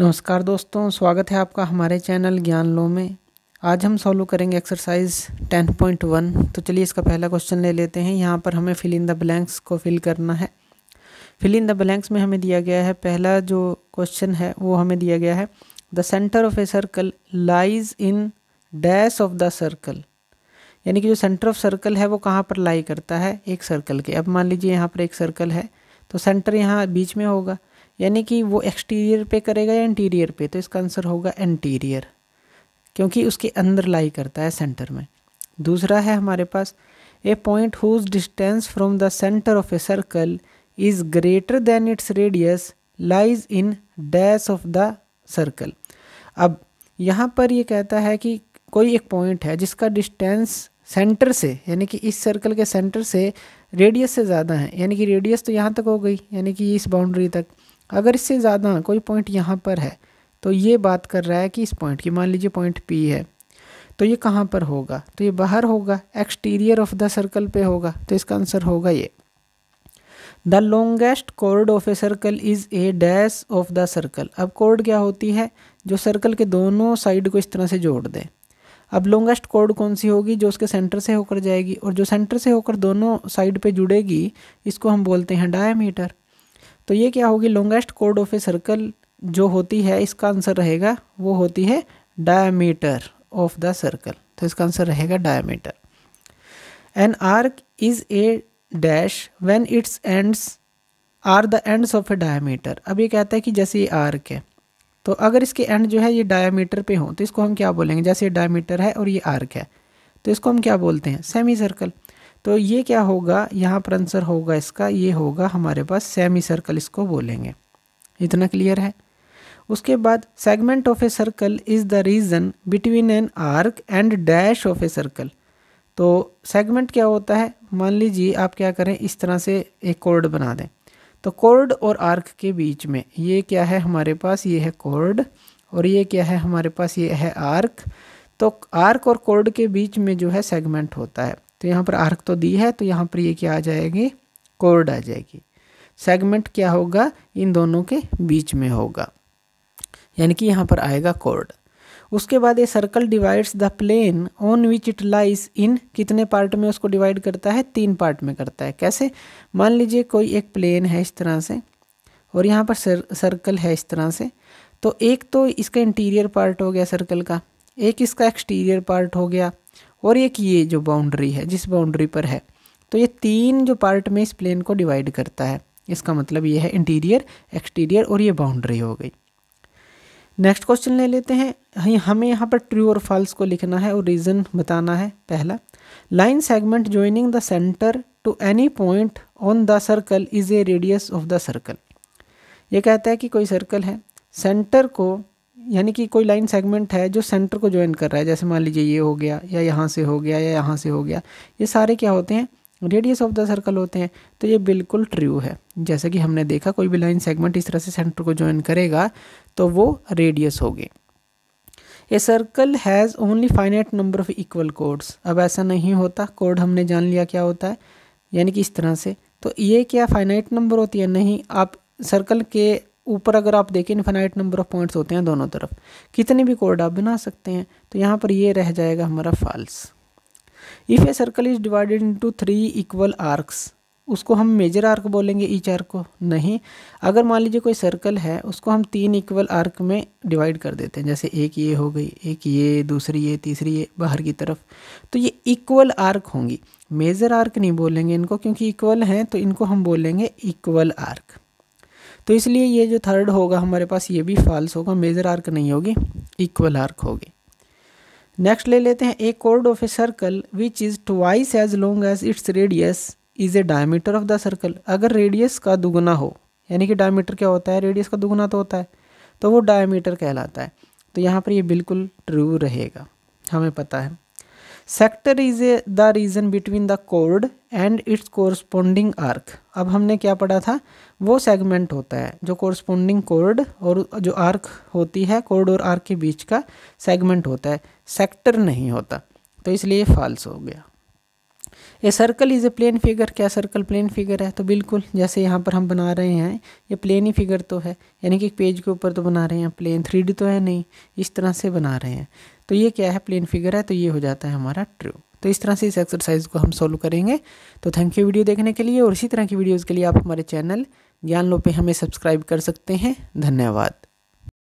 नमस्कार दोस्तों स्वागत है आपका हमारे चैनल ज्ञान लो में आज हम सॉल्व करेंगे एक्सरसाइज 10.1 तो चलिए इसका पहला क्वेश्चन ले लेते हैं यहाँ पर हमें फिल इन द ब्लैंक्स को फिल करना है फिल इन द ब्लैंक्स में हमें दिया गया है पहला जो क्वेश्चन है वो हमें दिया गया है the centre of a circle lies in dash of the circle यानी कि जो सेंटर ऑफ सर्कल है वो कहाँ पर लाई करता है एक सर्कल के अब मान लीजिए यहाँ पर एक सर्कल है तो सेंटर यहाँ बीच में होगा यानी कि वो एक्सटीरियर पे करेगा या इंटीरियर पे तो इसका आंसर होगा इंटीरियर क्योंकि उसके अंदर लाई करता है सेंटर में दूसरा है हमारे पास a point whose distance from the centre of a circle is greater than its radius lies in dash of the circle अब यहाँ पर ये कहता है कि कोई एक पॉइंट है जिसका डिस्टेंस सेंटर से यानी कि इस सर्कल के सेंटर से रेडियस से ज़्यादा है यानी कि रेडियस तो यहाँ तक हो गई यानी कि इस बाउंड्री तक अगर इससे ज़्यादा कोई पॉइंट यहाँ पर है तो ये बात कर रहा है कि इस पॉइंट की मान लीजिए पॉइंट पी है तो ये कहाँ पर होगा तो ये बाहर होगा एक्सटीरियर ऑफ द सर्कल पे होगा तो इसका आंसर होगा ये the longest chord of a circle is a dash of the circle अब कोर्ड क्या होती है जो सर्कल के दोनों साइड को इस तरह से जोड़ दे अब लॉन्गेस्ट कोर्ड कौन सी होगी जो उसके सेंटर से होकर जाएगी और जो सेंटर से होकर दोनों साइड पे जुड़ेगी इसको हम बोलते हैं डायमीटर तो ये क्या होगी लॉन्गेस्ट कोड ऑफ ए सर्कल जो होती है इसका आंसर रहेगा वो होती है डायमीटर ऑफ द सर्कल तो इसका आंसर रहेगा diameter an arc is a dash when its ends are the ends of a diameter अब ये कहता है कि जैसे ये आर्क है तो अगर इसके एंड जो है ये डायमीटर पे हों तो इसको हम क्या बोलेंगे जैसे ये डायमीटर है और ये आर्क है तो इसको हम क्या बोलते हैं सेमी सर्कल तो ये क्या होगा यहाँ पर आंसर होगा इसका ये होगा हमारे पास सेमी सर्कल इसको बोलेंगे इतना क्लियर है उसके बाद segment of a circle is the region between an arc and dash of a circle तो सेगमेंट क्या होता है मान लीजिए आप क्या करें इस तरह से एक कोर्ड बना दें तो कोर्ड और आर्क के बीच में ये क्या है हमारे पास ये है कोर्ड और ये क्या है हमारे पास ये है आर्क तो आर्क और कोर्ड के बीच में जो है सेगमेंट होता है तो यहाँ पर आर्क तो दी है तो यहाँ पर ये क्या आ जाएगी कोर्ड आ जाएगी सेगमेंट क्या होगा इन दोनों के बीच में होगा यानी कि यहाँ पर आएगा कोर्ड उसके बाद ये circle divides the plane on which it lies in कितने पार्ट में उसको डिवाइड करता है तीन पार्ट में करता है कैसे मान लीजिए कोई एक प्लेन है इस तरह से और यहाँ पर सर, सर्कल है इस तरह से तो एक तो इसका इंटीरियर पार्ट हो गया सर्कल का एक इसका एक्सटीरियर पार्ट हो गया और एक ये जो बाउंड्री है जिस बाउंड्री पर है तो ये तीन जो पार्ट में इस प्लेन को डिवाइड करता है इसका मतलब ये है इंटीरियर एक्सटीरियर और ये बाउंड्री हो गई नेक्स्ट क्वेश्चन ले लेते हैं हमें यहाँ पर ट्रू और फॉल्स को लिखना है और रीज़न बताना है पहला line segment joining the centre to any point on the circle is a radius of the circle ये कहता है कि कोई सर्कल है सेंटर को यानी कि कोई लाइन सेगमेंट है जो सेंटर को ज्वाइन कर रहा है जैसे मान लीजिए ये हो गया या यहाँ से हो गया या यहाँ से हो गया ये सारे क्या होते हैं रेडियस ऑफ द सर्कल होते हैं तो ये बिल्कुल ट्रू है जैसे कि हमने देखा कोई भी लाइन सेगमेंट इस तरह से सेंटर को ज्वाइन करेगा तो वो रेडियस हो गए a circle has only finite number of equal chords अब ऐसा नहीं होता कोड हमने जान लिया क्या होता है यानी कि इस तरह से तो ये क्या फाइनाइट नंबर होती है नहीं आप सर्कल के ऊपर अगर आप देखें इन्फिनाइट नंबर ऑफ पॉइंट्स होते हैं दोनों तरफ कितने भी कोड आप बना सकते हैं तो यहाँ पर ये रह जाएगा हमारा false if a circle is divided into three equal arcs उसको हम मेजर आर्क बोलेंगे ईच आर्क को नहीं अगर मान लीजिए कोई सर्कल है उसको हम तीन इक्वल आर्क में डिवाइड कर देते हैं जैसे एक ये हो गई एक ये दूसरी ये तीसरी ये बाहर की तरफ तो ये इक्वल आर्क होंगी मेजर आर्क नहीं बोलेंगे इनको क्योंकि इक्वल हैं तो इनको हम बोलेंगे इक्वल आर्क तो इसलिए ये जो थर्ड होगा हमारे पास ये भी फॉल्स होगा मेजर आर्क नहीं होगी इक्वल आर्क होगी नेक्स्ट ले लेते हैं a chord of a circle which is twice as long as its radius is a diameter of the circle अगर रेडियस का दुगना हो यानी कि डायमीटर क्या होता है रेडियस का दुगना तो होता है तो वो डायमीटर कहलाता है तो यहाँ पर ये बिल्कुल ट्रू रहेगा हमें पता है sector is a the region between the chord and its corresponding arc अब हमने क्या पढ़ा था वो सेगमेंट होता है जो कोरस्पोंडिंग कोर्ड और जो आर्क होती है कोर्ड और आर्क के बीच का सेगमेंट होता है सेक्टर नहीं होता तो इसलिए फॉल्स हो गया ये circle is a plane figure क्या सर्कल प्लेन फिगर है तो बिल्कुल जैसे यहाँ पर हम बना रहे हैं ये प्लेन ही फिगर तो है यानी कि एक पेज के ऊपर तो बना रहे हैं प्लेन थ्री तो है नहीं इस तरह से बना रहे हैं तो ये क्या है प्लेन फिगर है तो ये हो जाता है हमारा ट्रू तो इस तरह से इस एक्सरसाइज को हम सॉल्व करेंगे तो थैंक यू वीडियो देखने के लिए और इसी तरह की वीडियोज़ के लिए आप हमारे चैनल ज्ञान लो पे हमें सब्सक्राइब कर सकते हैं धन्यवाद